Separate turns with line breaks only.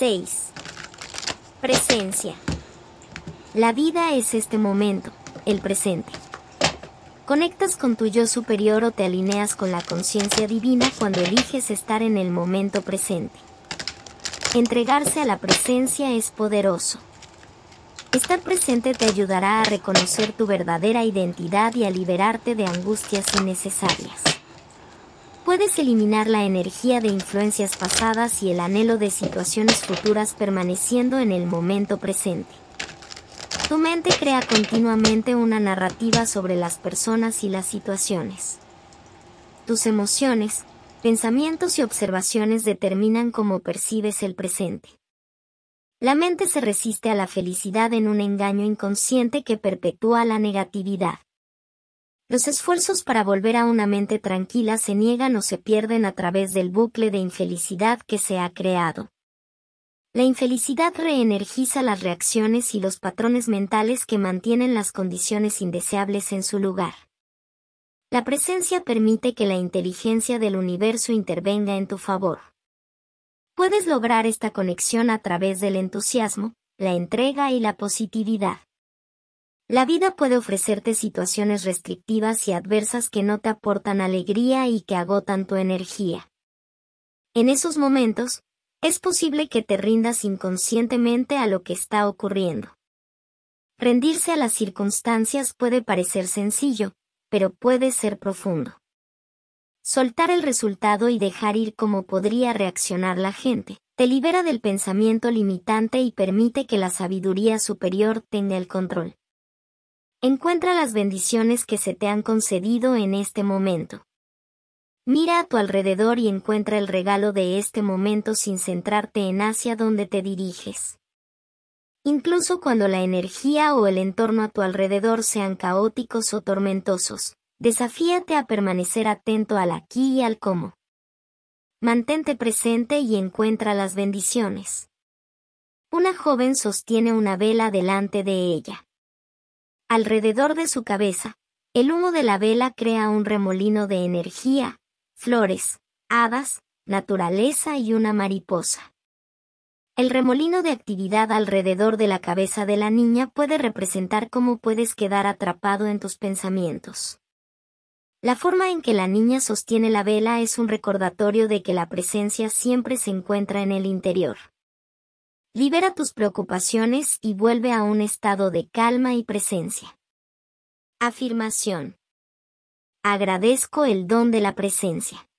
6. Presencia. La vida es este momento, el presente. Conectas con tu yo superior o te alineas con la conciencia divina cuando eliges estar en el momento presente. Entregarse a la presencia es poderoso. Estar presente te ayudará a reconocer tu verdadera identidad y a liberarte de angustias innecesarias puedes eliminar la energía de influencias pasadas y el anhelo de situaciones futuras permaneciendo en el momento presente. Tu mente crea continuamente una narrativa sobre las personas y las situaciones. Tus emociones, pensamientos y observaciones determinan cómo percibes el presente. La mente se resiste a la felicidad en un engaño inconsciente que perpetúa la negatividad los esfuerzos para volver a una mente tranquila se niegan o se pierden a través del bucle de infelicidad que se ha creado. La infelicidad reenergiza las reacciones y los patrones mentales que mantienen las condiciones indeseables en su lugar. La presencia permite que la inteligencia del universo intervenga en tu favor. Puedes lograr esta conexión a través del entusiasmo, la entrega y la positividad. La vida puede ofrecerte situaciones restrictivas y adversas que no te aportan alegría y que agotan tu energía. En esos momentos, es posible que te rindas inconscientemente a lo que está ocurriendo. Rendirse a las circunstancias puede parecer sencillo, pero puede ser profundo. Soltar el resultado y dejar ir cómo podría reaccionar la gente, te libera del pensamiento limitante y permite que la sabiduría superior tenga el control. Encuentra las bendiciones que se te han concedido en este momento. Mira a tu alrededor y encuentra el regalo de este momento sin centrarte en hacia dónde te diriges. Incluso cuando la energía o el entorno a tu alrededor sean caóticos o tormentosos, desafíate a permanecer atento al aquí y al cómo. Mantente presente y encuentra las bendiciones. Una joven sostiene una vela delante de ella. Alrededor de su cabeza, el humo de la vela crea un remolino de energía, flores, hadas, naturaleza y una mariposa. El remolino de actividad alrededor de la cabeza de la niña puede representar cómo puedes quedar atrapado en tus pensamientos. La forma en que la niña sostiene la vela es un recordatorio de que la presencia siempre se encuentra en el interior. Libera tus preocupaciones y vuelve a un estado de calma y presencia. Afirmación. Agradezco el don de la presencia.